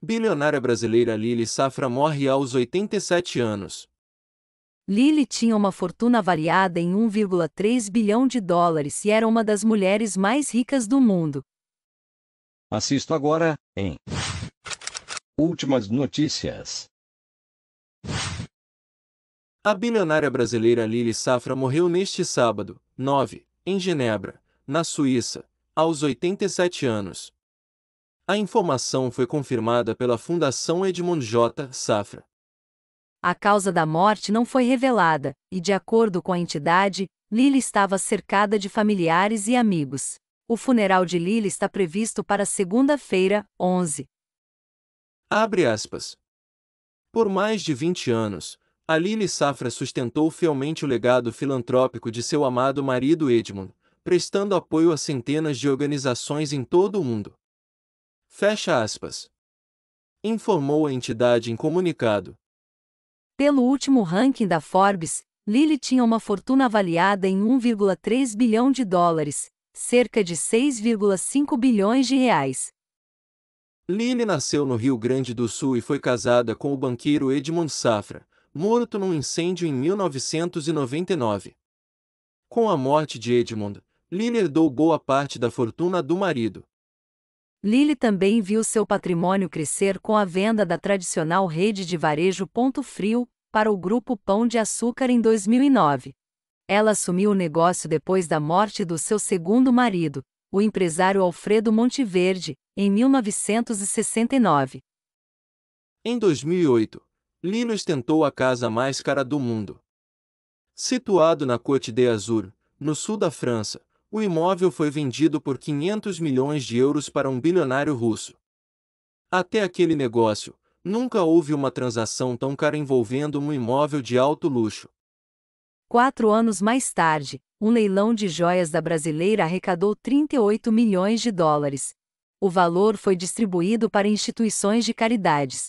Bilionária brasileira Lili Safra morre aos 87 anos. Lili tinha uma fortuna avaliada em 1,3 bilhão de dólares e era uma das mulheres mais ricas do mundo. Assisto agora, em Últimas notícias. A bilionária brasileira Lili Safra morreu neste sábado, 9, em Genebra, na Suíça, aos 87 anos. A informação foi confirmada pela Fundação Edmond J. Safra. A causa da morte não foi revelada, e, de acordo com a entidade, Lily estava cercada de familiares e amigos. O funeral de Lily está previsto para segunda-feira, 11. Abre aspas. Por mais de 20 anos, a Lily Safra sustentou fielmente o legado filantrópico de seu amado marido Edmund, prestando apoio a centenas de organizações em todo o mundo. Fecha aspas. Informou a entidade em comunicado. Pelo último ranking da Forbes, Lilly tinha uma fortuna avaliada em 1,3 bilhão de dólares, cerca de 6,5 bilhões de reais. Lili nasceu no Rio Grande do Sul e foi casada com o banqueiro Edmund Safra, morto num incêndio em 1999. Com a morte de Edmund, Lili herdou boa parte da fortuna do marido. Lili também viu seu patrimônio crescer com a venda da tradicional rede de varejo Ponto Frio para o grupo Pão de Açúcar em 2009. Ela assumiu o negócio depois da morte do seu segundo marido, o empresário Alfredo Monteverde, em 1969. Em 2008, Lili ostentou a casa mais cara do mundo. Situado na Côte d'Azur, no sul da França, o imóvel foi vendido por 500 milhões de euros para um bilionário russo. Até aquele negócio, nunca houve uma transação tão cara envolvendo um imóvel de alto luxo. Quatro anos mais tarde, um leilão de joias da brasileira arrecadou 38 milhões de dólares. O valor foi distribuído para instituições de caridades